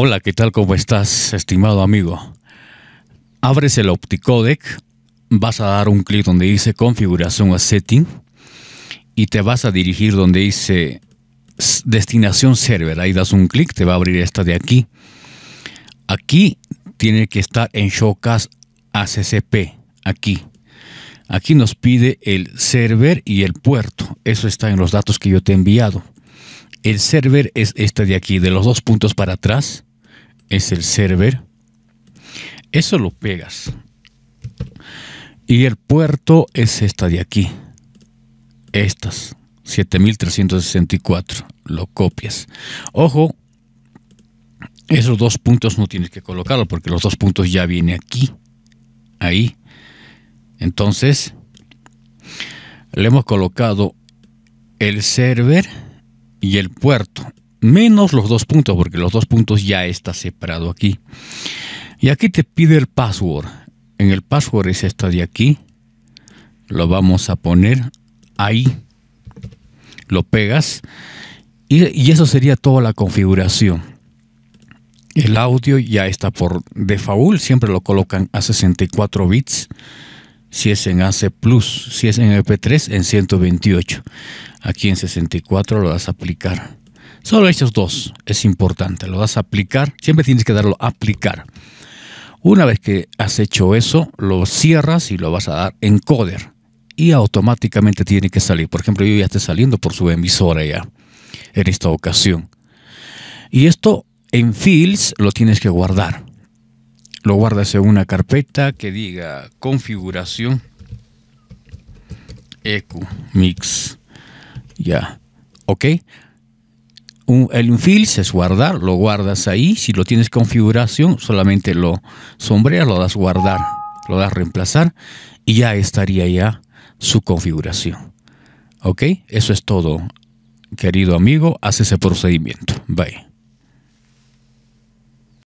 Hola, ¿qué tal? ¿Cómo estás, estimado amigo? Abres el Opticodec, vas a dar un clic donde dice configuración a setting y te vas a dirigir donde dice destinación server. Ahí das un clic, te va a abrir esta de aquí. Aquí tiene que estar en Showcast ACCP, aquí. Aquí nos pide el server y el puerto. Eso está en los datos que yo te he enviado. El server es este de aquí, de los dos puntos para atrás es el server. Eso lo pegas. Y el puerto es esta de aquí. Estas. 7364. Lo copias. Ojo, esos dos puntos no tienes que colocarlo porque los dos puntos ya viene aquí. Ahí. Entonces, le hemos colocado el server y el puerto menos los dos puntos, porque los dos puntos ya está separado aquí. Y aquí te pide el password. En el password es esto de aquí. Lo vamos a poner ahí. Lo pegas. Y, eso sería toda la configuración. El audio ya está por default. Siempre lo colocan a 64 bits. Si es en AC Plus, si es en MP3, en 128. Aquí en 64 lo vas a aplicar. Solo estos dos es importante. Lo vas a aplicar. Siempre tienes que darlo a aplicar. Una vez que has hecho eso, lo cierras y lo vas a dar en coder. Y automáticamente tiene que salir. Por ejemplo, yo ya estoy saliendo por su emisora ya en esta ocasión. Y esto en fields lo tienes que guardar. Lo guardas en una carpeta que diga configuración eco, mix. Ya. ¿Ok? un, el se es guardar, lo guardas ahí. Si lo tienes configuración, solamente lo sombreas, lo das guardar, lo das reemplazar y ya estaría ya su configuración. ¿Ok? Eso es todo, querido amigo. Haz ese procedimiento. Bye.